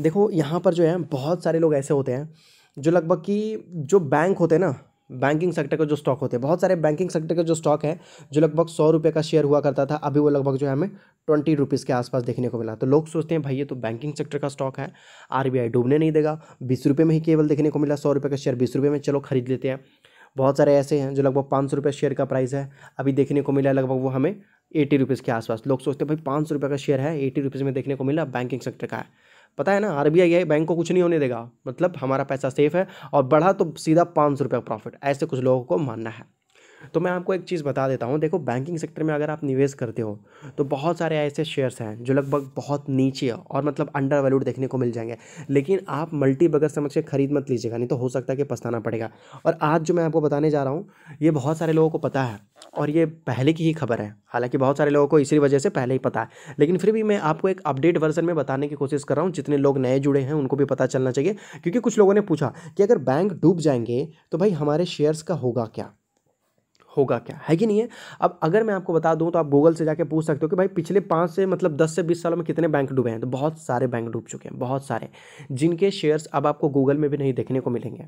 देखो यहाँ पर जो है बहुत सारे लोग ऐसे होते हैं जो लगभग कि जो बैंक होते हैं ना बैंकिंग सेक्टर के जो स्टॉक होते हैं बहुत सारे बैंकिंग सेक्टर के जो स्टॉक है जो लगभग सौ रुपये का शेयर हुआ करता था अभी वो लगभग जो है हमें ट्वेंटी रुपीज़ के आसपास देखने को मिला तो लोग सोचते हैं भाई ये तो बैंकिंग सेक्टर का स्टॉक है आरबीआई डूबने नहीं देगा बीस रुपये में ही केवल देखने को मिला सौ रुपये का शेयर बीस रुपये में चलो खरीद लेते हैं बहुत सारे ऐसे हैं जो लगभग पाँच सौ रुपये शेयर का प्राइस है अभी देखने को मिला लगभग वो हमें एटी रुपीज़ के आसपास लोग सोचते हैं भाई पाँच सौ रुपये का शेयर है एटी रुपीज़ में देखने को मिला बैंकिंग सेक्टर का है पता है ना आर बी बैंक को कुछ नहीं होने देगा मतलब हमारा पैसा सेफ है और बढ़ा तो सीधा पाँच सौ रुपये प्रॉफिट ऐसे कुछ लोगों को मानना है तो मैं आपको एक चीज़ बता देता हूँ देखो बैंकिंग सेक्टर में अगर आप निवेश करते हो तो बहुत सारे ऐसे शेयर्स हैं जो लगभग बहुत नीचे और मतलब अंडर वैल्यूड देखने को मिल जाएंगे लेकिन आप मल्टी बगर समझ के खरीद मत लीजिएगा नहीं तो हो सकता है कि पछताना पड़ेगा और आज जो मैं आपको बताने जा रहा हूँ ये बहुत सारे लोगों को पता है और ये पहले की ही खबर है हालांकि बहुत सारे लोगों को इसी वजह से पहले ही पता है लेकिन फिर भी मैं आपको एक अपडेट वर्जन में बताने की कोशिश कर रहा हूँ जितने लोग नए जुड़े हैं उनको भी पता चलना चाहिए क्योंकि कुछ लोगों ने पूछा कि अगर बैंक डूब जाएंगे तो भाई हमारे शेयर्स का होगा क्या होगा क्या है कि नहीं है अब अगर मैं आपको बता दूं तो आप गूगल से जाके पूछ सकते हो कि भाई पिछले पाँच से मतलब दस से बीस सालों में कितने बैंक डूबे हैं तो बहुत सारे बैंक डूब चुके हैं बहुत सारे जिनके शेयर्स अब आपको गूगल में भी नहीं देखने को मिलेंगे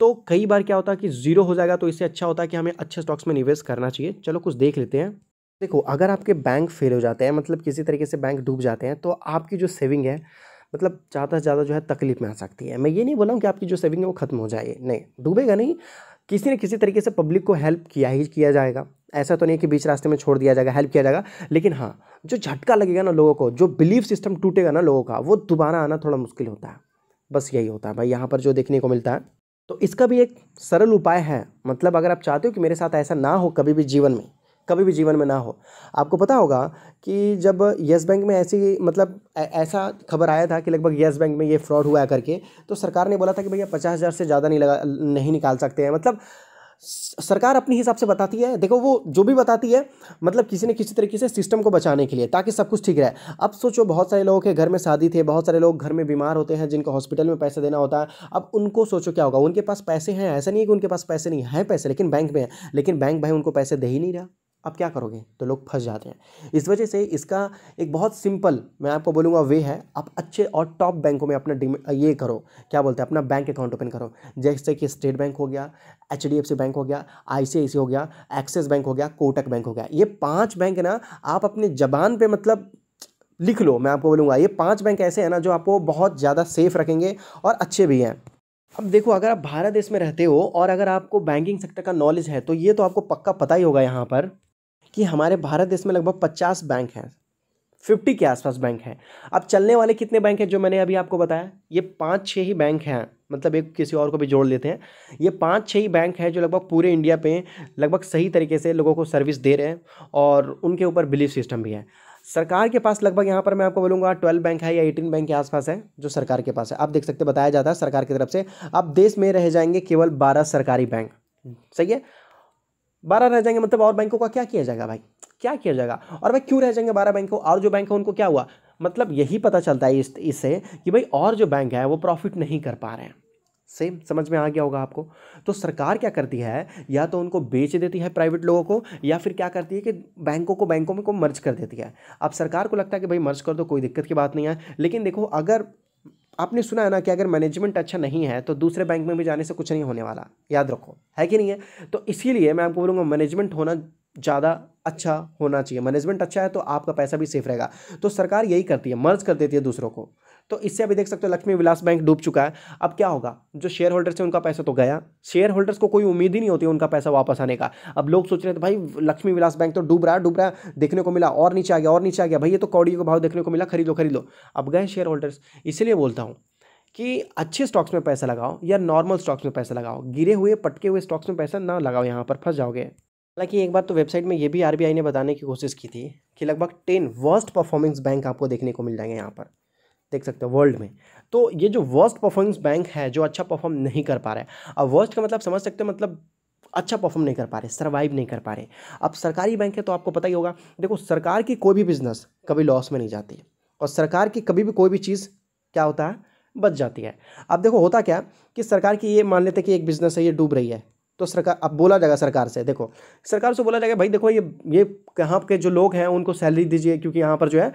तो कई बार क्या होता है कि जीरो हो जाएगा तो इससे अच्छा होता है कि हमें अच्छे स्टॉक्स में निवेश करना चाहिए चलो कुछ देख लेते हैं देखो अगर आपके बैंक फेल हो जाते हैं मतलब किसी तरीके से बैंक डूब जाते हैं तो आपकी जो सेविंग है मतलब ज़्यादा से ज़्यादा जो है तकलीफ में आ सकती है मैं ये नहीं बोला हूँ कि आपकी जो सेविंग है वो खत्म हो जाए नहीं डूबेगा नहीं किसी न किसी तरीके से पब्लिक को हेल्प किया ही किया जाएगा ऐसा तो नहीं कि बीच रास्ते में छोड़ दिया जाएगा हेल्प किया जाएगा लेकिन हाँ जो झटका लगेगा ना लोगों को जो बिलीफ सिस्टम टूटेगा ना लोगों का वो दोबारा आना थोड़ा मुश्किल होता है बस यही होता है भाई यहाँ पर जो देखने को मिलता है तो इसका भी एक सरल उपाय है मतलब अगर आप चाहते हो कि मेरे साथ ऐसा ना हो कभी भी जीवन में कभी भी जीवन में ना हो आपको पता होगा कि जब यस बैंक में ऐसी मतलब ऐसा खबर आया था कि लगभग येस बैंक में ये फ्रॉड हुआ करके तो सरकार ने बोला था कि भैया पचास हज़ार से ज़्यादा नहीं लगा नहीं निकाल सकते हैं मतलब सरकार अपने हिसाब से बताती है देखो वो जो भी बताती है मतलब किसी न किसी तरीके से सिस्टम को बचाने के लिए ताकि सब कुछ ठीक रहे अब सोचो बहुत सारे लोगों के घर में शादी थे बहुत सारे लोग घर में बीमार होते हैं जिनको हॉस्पिटल में पैसे देना होता है अब उनको सोचो क्या होगा उनके पास पैसे हैं ऐसा नहीं है कि उनके पास पैसे नहीं हैं पैसे लेकिन बैंक में है लेकिन बैंक भाई उनको पैसे दे ही नहीं रहा आप क्या करोगे तो लोग फंस जाते हैं इस वजह से इसका एक बहुत सिंपल मैं आपको बोलूँगा वे है आप अच्छे और टॉप बैंकों में अपना ये करो क्या बोलते हैं अपना बैंक अकाउंट ओपन करो जैसे कि स्टेट बैंक हो गया H D F C bank हो गया आई सी आई सी हो गया एक्सिस बैंक हो गया कोटक बैंक हो गया ये पाँच बैंक ना आप अपने जबान पर मतलब लिख लो मैं आपको बोलूँगा ये पाँच बैंक ऐसे हैं ना जो आपको बहुत ज़्यादा सेफ रखेंगे और अच्छे भी हैं अब देखो अगर आप भारत देश में रहते हो और अगर आपको बैंकिंग सेक्टर का नॉलेज है तो ये तो आपको पक्का पता ही होगा यहाँ पर कि हमारे भारत देश में लगभग पचास बैंक हैं फिफ्टी के आसपास बैंक हैं अब चलने वाले कितने बैंक हैं जो मैंने अभी आपको बताया ये पाँच छः ही बैंक हैं मतलब एक किसी और को भी जोड़ लेते हैं ये पाँच छः ही बैंक हैं जो लगभग पूरे इंडिया पे लगभग सही तरीके से लोगों को सर्विस दे रहे हैं और उनके ऊपर बिलीफ सिस्टम भी है सरकार के पास लगभग यहाँ पर मैं आपको बोलूँगा ट्वेल्व बैंक है या एटीन बैंक के आसपास है जो सरकार के पास है आप देख सकते बताया जाता है सरकार की तरफ से अब देश में रह जाएंगे केवल बारह सरकारी बैंक सही है बारह रह जाएंगे मतलब और बैंकों का क्या किया जाएगा भाई क्या किया जाएगा और भाई क्यों रह जाएंगे बारह बैंकों और जो बैंक है उनको क्या हुआ मतलब यही पता चलता है इस इससे कि भाई और जो बैंक है वो प्रॉफिट नहीं कर पा रहे हैं सेम समझ में आ गया होगा आपको तो सरकार क्या करती है या तो उनको बेच देती है प्राइवेट लोगों को या फिर क्या करती है कि बैंकों को बैंकों में को मर्ज कर देती है अब सरकार को लगता है कि भाई मर्ज कर दो कोई दिक्कत की बात नहीं है लेकिन देखो अगर आपने सुना है ना कि अगर मैनेजमेंट अच्छा नहीं है तो दूसरे बैंक में भी जाने से कुछ नहीं होने वाला याद रखो है कि नहीं है तो इसीलिए मैं आपको बोलूँगा मैनेजमेंट होना ज़्यादा अच्छा होना चाहिए मैनेजमेंट अच्छा है तो आपका पैसा भी सेफ रहेगा तो सरकार यही करती है मर्ज कर देती है दूसरों को तो इससे अभी देख सकते हो लक्ष्मी विलास बैंक डूब चुका है अब क्या होगा जो शेयर होल्डर्स है उनका पैसा तो गया शेयर होल्डर्स को कोई उम्मीद ही नहीं होती उनका पैसा वापस आने का अब लोग सोच रहे थे भाई लक्ष्मी विलास बैंक तो डूब रहा है डूब रहा है देखने को मिला और नीचे आ गया और नीचे आ गया भाई ये तो कौड़ी का भाव देखने को मिला खरीदो खरीदो अब गए शेयर होल्डर्स इसलिए बोलता हूँ कि अच्छे स्टॉक्स में पैसा लगाओ या नॉर्मल स्टॉक्स में पैसा लगाओ गिरे हुए पटके हुए स्टॉक्स में पैसा ना लगाओ यहाँ पर फंस जाओगे हालांकि एक बार तो वेबसाइट में ये भी आरबीआई ने बताने की कोशिश की थी कि लगभग टेन वर्स्ट परफॉर्मेंस बैंक आपको देखने को मिल जाएंगे यहाँ पर देख सकते हो वर्ल्ड में तो ये जो वर्स्ट परफॉर्मेंस बैंक है जो अच्छा परफॉर्म नहीं कर पा रहा है अब वर्स्ट का मतलब समझ सकते हो मतलब अच्छा परफॉर्म नहीं कर पा रहे सर्वाइव नहीं कर पा रहे अब सरकारी बैंक है तो आपको पता ही होगा देखो सरकार की कोई भी बिजनेस कभी लॉस में नहीं जाती है और सरकार की कभी भी कोई भी चीज़ क्या होता है बच जाती है अब देखो होता क्या कि सरकार की ये मान लेते कि एक बिजनेस है ये डूब रही है तो सरकार अब बोला जाएगा सरकार से देखो सरकार से बोला जाएगा भाई देखो ये ये यहाँ के जो लोग हैं उनको सैलरी दीजिए क्योंकि यहाँ पर जो है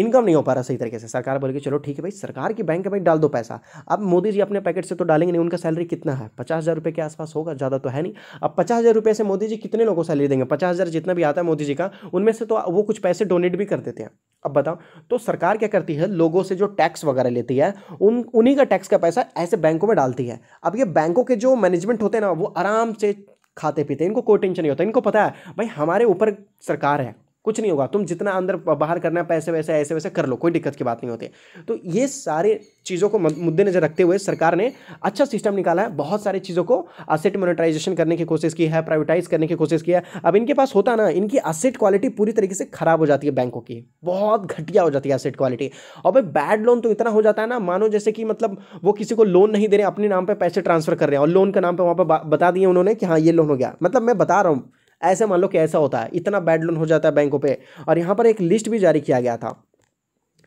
इनकम नहीं हो पा रहा सही तरीके से सरकार बोल के चलो ठीक है भाई सरकार की बैंक में भाई डाल दो पैसा अब मोदी जी अपने पैकेट से तो डालेंगे नहीं उनका सैलरी कितना है पचास हज़ार रुपये के आसपास होगा ज़्यादा तो है नहीं अब पचास हज़ार रुपये से मोदी जी कितने लोगों को सैलरी देंगे पचास हज़ार जितना भी आता है मोदी जी का उनमें से तो वो कुछ पैसे डोनेट भी कर देते हैं अब बताओ तो सरकार क्या करती है लोगों से जो टैक्स वगैरह लेती है उन उन्हीं का टैक्स का पैसा ऐसे बैंकों में डालती है अब ये बैंकों के जो मैनेजमेंट होते हैं ना वो आराम से खाते पीते इनको कोई टेंशन नहीं होता इनको पता है भाई हमारे ऊपर सरकार है कुछ नहीं होगा तुम जितना अंदर बाहर करना पैसे वैसे ऐसे वैसे कर लो कोई दिक्कत की बात नहीं होती तो ये सारे चीज़ों को मद्देनजर रखते हुए सरकार ने अच्छा सिस्टम निकाला है बहुत सारी चीज़ों को असेट मोनिटाइजेशन करने की कोशिश की है प्राइवेटाइज करने की कोशिश की है अब इनके पास होता ना इनकी असेट क्वालिटी पूरी तरीके से खराब हो जाती है बैंकों की बहुत घटिया हो जाती है असेट क्वालिटी और भाई बैड लोन तो इतना हो जाता है ना मानो जैसे कि मतलब वो किसी को लोन नहीं दे रहे अपने नाम पर पैसे ट्रांसफर कर रहे हैं और लोन के नाम पर वहाँ पर बता दिए उन्होंने कि हाँ ये लोन हो गया मतलब मैं बता रहा हूँ ऐसे मान लो कि ऐसा होता है इतना बैड लोन हो जाता है बैंकों पे और यहाँ पर एक लिस्ट भी जारी किया गया था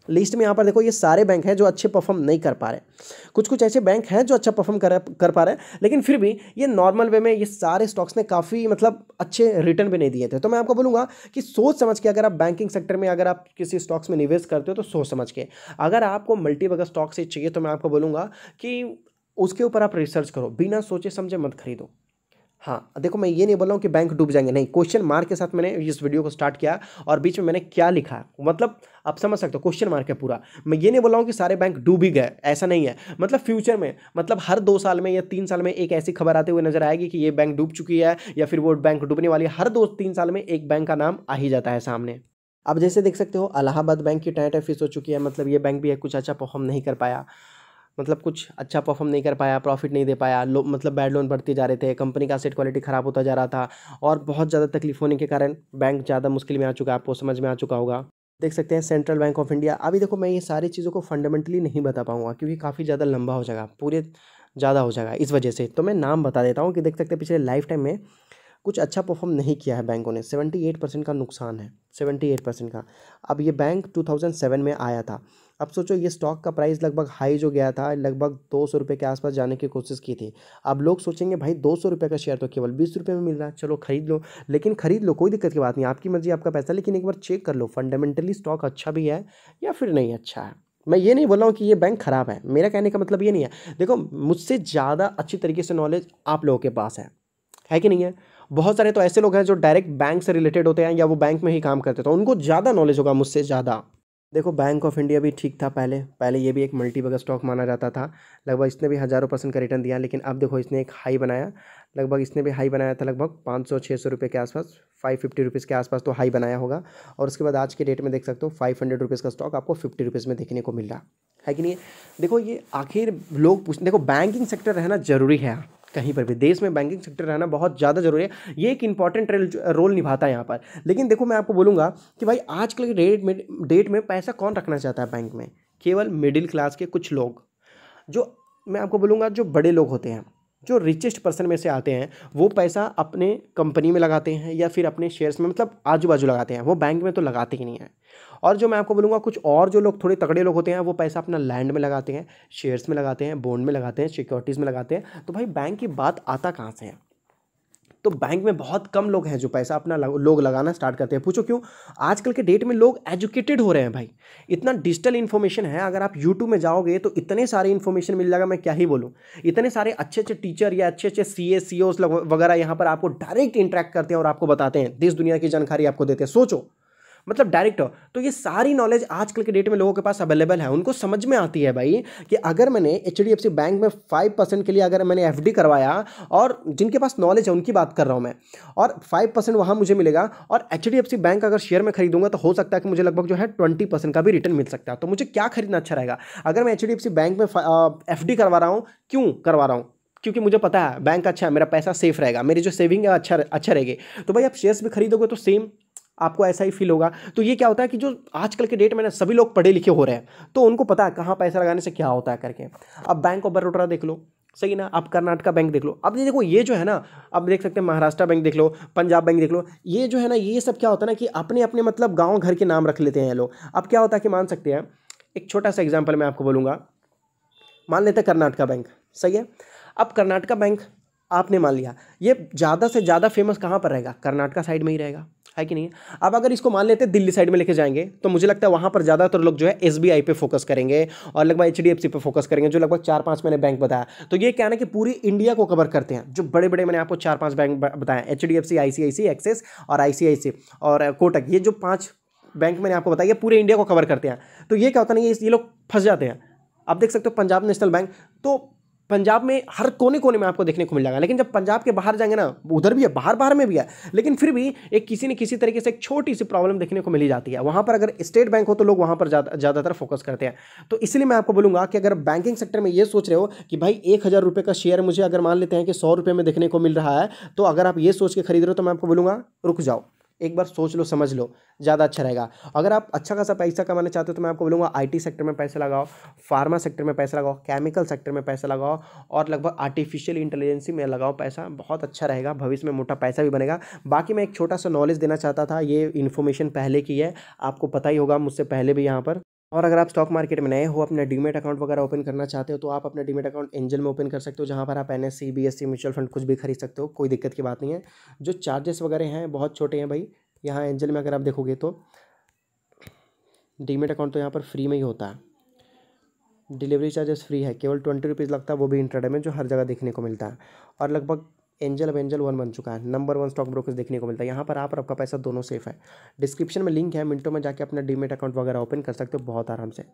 लिस्ट में यहाँ पर देखो ये सारे बैंक हैं जो अच्छे परफॉर्म नहीं कर पा रहे कुछ कुछ ऐसे बैंक हैं जो अच्छा परफॉर्म कर कर पा रहे हैं लेकिन फिर भी ये नॉर्मल वे में ये सारे स्टॉक्स ने काफ़ी मतलब अच्छे रिटर्न भी नहीं दिए थे तो मैं आपको बोलूँगा कि सोच समझ के अगर आप बैंकिंग सेक्टर में अगर आप किसी स्टॉक्स में निवेश करते हो तो सोच समझ के अगर आपको मल्टी अगर स्टॉक से चाहिए तो मैं आपको बोलूँगा कि उसके ऊपर आप रिसर्च करो बिना सोचे समझे मत खरीदो हाँ देखो मैं ये नहीं बोल रहा हूँ कि बैंक डूब जाएंगे नहीं क्वेश्चन मार्क के साथ मैंने इस वीडियो को स्टार्ट किया और बीच में मैंने क्या लिखा मतलब आप समझ सकते हो क्वेश्चन मार्क है पूरा मैं ये नहीं बोल रहा हूँ कि सारे बैंक डूब ही गए ऐसा नहीं है मतलब फ्यूचर में मतलब हर दो साल में या तीन साल में एक ऐसी खबर आते हुए नजर आएगी कि ये बैंक डूब चुकी है या फिर वो बैंक डूबने वाली है हर दो तीन साल में एक बैंक का नाम आ ही जाता है सामने अब जैसे देख सकते हो अलाहाबाद बैंक की टाइट ऑफिस हो चुकी है मतलब ये बैंक भी है कुछ अच्छा परफॉर्म नहीं कर पाया मतलब कुछ अच्छा परफॉर्म नहीं कर पाया प्रॉफिट नहीं दे पाया लो मतलब बैड लोन बढ़ते जा रहे थे कंपनी का असेट क्वालिटी ख़राब होता जा रहा था और बहुत ज़्यादा तकलीफ होने के कारण बैंक ज़्यादा मुश्किल में आ चुका है आपको समझ में आ चुका होगा देख सकते हैं सेंट्रल बैंक ऑफ इंडिया अभी देखो मैं ये सारी चीज़ों को फंडामेंटली नहीं बता पाऊँगा क्योंकि काफ़ी ज़्यादा लंबा हो जाएगा पूरे ज़्यादा हो जाएगा इस वजह से तो मैं नाम बता देता हूँ कि देख सकते हैं पिछले लाइफ टाइम में कुछ अच्छा परफॉर्म नहीं किया है बैंकों ने सेवेंटी एट परसेंट का नुकसान है सेवेंटी एट परसेंट का अब ये बैंक टू थाउजेंड सेवन में आया था अब सोचो ये स्टॉक का प्राइस लगभग हाई जो गया था लगभग दो सौ रुपये के आसपास जाने की कोशिश की थी अब लोग सोचेंगे भाई दो सौ रुपये का शेयर तो केवल बीस रुपये में मिल रहा है चलो खरीद लो लेकिन खरीद लो कोई दिक्कत की बात नहीं आपकी मर्जी आपका पैसा लेकिन एक बार चेक कर लो फंडामेंटली स्टॉक अच्छा भी है या फिर नहीं अच्छा है मैं ये नहीं बोल रहा हूँ कि ये बैंक ख़राब है मेरा कहने का मतलब ये नहीं है देखो मुझसे ज़्यादा अच्छी तरीके से नॉलेज आप लोगों के पास है है कि नहीं है बहुत सारे तो ऐसे लोग हैं जो डायरेक्ट बैंक से रिलेटेड होते हैं या वो बैंक में ही काम करते तो उनको ज़्यादा नॉलेज होगा मुझसे ज़्यादा देखो बैंक ऑफ इंडिया भी ठीक था पहले पहले ये भी एक मल्टीबगर स्टॉक माना जाता था लगभग इसने भी हज़ारों परसेंट का रिटर्न दिया लेकिन अब देखो इसने एक हाई बनाया लगभग इसने भी हाई बनाया था लगभग पाँच सौ छः सौ रुपये के आसपास फाइव फिफ्टी रुपीज़ के आसपास तो हाई बनाया होगा और उसके बाद आज के डेट में देख सकते हो फाइव हंड्रेड रुपीज़ का स्टॉक आपको फिफ्टी रुपीज़ में देखने को मिल रहा है कि नहीं देखो ये आखिर लोग पूछ देखो बैंकिंग सेक्टर रहना ज़रूरी है कहीं पर भी देश में बैंकिंग सेक्टर रहना बहुत ज़्यादा जरूरी है ये एक इंपॉर्टेंट रोल निभाता है यहाँ पर लेकिन देखो मैं आपको बोलूँगा कि भाई आजकल के डेट में डेट में पैसा कौन रखना चाहता है बैंक में केवल मिडिल क्लास के कुछ लोग जो मैं आपको बोलूँगा जो बड़े लोग होते हैं जो रिचेस्ट पर्सन में से आते हैं वो पैसा अपने कंपनी में लगाते हैं या फिर अपने शेयर्स में मतलब आजू बाजू लगाते हैं वो बैंक में तो लगाते ही नहीं है और जो मैं आपको बोलूँगा कुछ और जो लोग थोड़े तगड़े लोग होते हैं वो पैसा अपना लैंड में लगाते हैं शेयर्स में लगाते हैं बॉन्ड में लगाते हैं सिक्योरिटीज़ में लगाते हैं तो भाई बैंक की बात आता कहाँ से है तो बैंक में बहुत कम लोग हैं जो पैसा अपना लोग लगाना स्टार्ट करते हैं पूछो क्यों आजकल के डेट में लोग एजुकेटेड हो रहे हैं भाई इतना डिजिटल इन्फॉर्मेशन है अगर आप यूट्यूब में जाओगे तो इतने सारे इन्फॉर्मेशन मिल जाएगा मैं क्या ही बोलूँ इतने सारे अच्छे अच्छे टीचर या अच्छे अच्छे सी ए सी ओस वगैरह यहाँ पर आपको डायरेक्ट इंटरेक्ट करते हैं और आपको बताते हैं देश दुनिया की जानकारी आपको देते हैं सोचो मतलब डायरेक्ट हो तो ये सारी नॉलेज आजकल के डेट में लोगों के पास अवेलेबल है उनको समझ में आती है भाई कि अगर मैंने एच बैंक में फाइव परसेंट के लिए अगर मैंने एफ करवाया और जिनके पास नॉलेज है उनकी बात कर रहा हूँ मैं और फाइव परसेंट वहाँ मुझे मिलेगा और एच बैंक अगर शेयर में खरीदूंगा तो हो सकता है कि मुझे लगभग जो है ट्वेंटी परसेंट का भी रिटर्न मिल सकता है तो मुझे क्या खरीदना अच्छा रहेगा अगर मैं एच बैंक में एफ करवा रहा हूँ क्यों करवा रहा हूँ क्योंकि मुझे पता है बैंक अच्छा है मेरा पैसा सेफ रहेगा मेरी जो सेविंग है अच्छा अच्छा रहेगी तो भाई आप शेयर्स भी खरीदोगे तो सेम आपको ऐसा ही फील होगा तो ये क्या होता है कि जो आजकल के डेट में ना सभी लोग पढ़े लिखे हो रहे हैं तो उनको पता है कहाँ पैसा लगाने से क्या होता है करके अब बैंक ऑफ बड़ोडा देख लो सही ना आप कर्नाटका बैंक देख लो अब ये देखो ये जो है ना आप देख सकते हैं महाराष्ट्र बैंक देख लो पंजाब बैंक देख लो ये जो है ना ये सब क्या होता है ना कि अपने अपने मतलब गाँव घर के नाम रख लेते हैं लोग अब क्या होता है कि मान सकते हैं एक छोटा सा एग्जाम्पल मैं आपको बोलूँगा मान लेते हैं कर्नाटका बैंक सही है अब कर्नाटका बैंक आपने मान लिया ये ज़्यादा से ज़्यादा फेमस कहाँ पर रहेगा कर्नाटका साइड में ही रहेगा है कि नहीं अब अगर इसको मान लेते दिल्ली साइड में लेके जाएंगे तो मुझे लगता है वहाँ पर ज़्यादातर लोग जो है एस पे फोकस करेंगे और लगभग एच पे फोकस करेंगे जो लगभग चार पाँच मैंने बैंक बताया तो ये क्या ना कि पूरी इंडिया को कवर करते हैं जो बड़े बड़े मैंने आपको चार पाँच बैंक बताया H D F C I C I C Axis और आई सी आई सी और कोटक ये जो पाँच बैंक मैंने आपको बताया पूरे इंडिया को कवर करते हैं तो ये क्या होता है ना ये लोग फंस जाते हैं आप देख सकते हो पंजाब नेशनल बैंक तो पंजाब में हर कोने कोने में आपको देखने को मिल जाएगा लेकिन जब पंजाब के बाहर जाएंगे ना उधर भी है बाहर बाहर में भी है लेकिन फिर भी एक किसी न किसी तरीके से एक छोटी सी प्रॉब्लम देखने को मिली जाती है वहाँ पर अगर स्टेट बैंक हो तो लोग वहाँ पर ज़्यादातर फोकस करते हैं तो इसलिए मैं आपको बोलूँगा कि अगर बैंकिंग सेक्टर में ये सोच रहे हो कि भाई एक हज़ार रुपये का शेयर मुझे अगर मान लेते हैं कि सौ रुपये में देखने को मिल रहा है तो अगर आप ये सोच के खरीद रहे हो तो मैं आपको बोलूँगा रुक जाओ एक बार सोच लो समझ लो ज़्यादा अच्छा रहेगा अगर आप अच्छा खासा पैसा कमाना चाहते हो तो मैं आपको बोलूँगा आईटी सेक्टर में पैसा लगाओ फार्मा सेक्टर में पैसा लगाओ केमिकल सेक्टर में पैसा लगाओ और लगभग आर्टिफिशियल इंटेलिजेंसी में लगाओ पैसा बहुत अच्छा रहेगा भविष्य में मोटा पैसा भी बनेगा बाकी मैं एक छोटा सा नॉलेज देना चाहता था ये इन्फॉर्मेशन पहले की है आपको पता ही होगा मुझसे पहले भी यहाँ पर और अगर आप स्टॉक मार्केट में नए हो अपने डीमेट अकाउंट वगैरह ओपन करना चाहते हो तो आप अपने डीमेट अकाउंट एंजल में ओपन कर सकते हो जहाँ पर आप N S C B S C mutual fund कुछ भी खरीद सकते हो कोई दिक्कत की बात नहीं है जो चार्जेस वगैरह हैं बहुत छोटे हैं भाई यहाँ एंजल में अगर आप देखोगे तो डीमेट अकाउंट तो यहाँ पर फ्री में ही होता है डिलीवरी चार्जेस फ्री है केवल ट्वेंटी रुपीज़ लगता है वो भी इंटरडे में जो हर जगह देखने को मिलता है और लगभग एंजल अब एंजल वन बन चुका है नंबर वन स्टॉक ब्रोकर देखने को मिलता है यहाँ पर आप और आपका पैसा दोनों सेफ है डिस्क्रिप्शन में लिंक है मिनटों में जाकर अपना डीमेट अकाउंट वगैरह ओपन कर सकते हो बहुत आराम से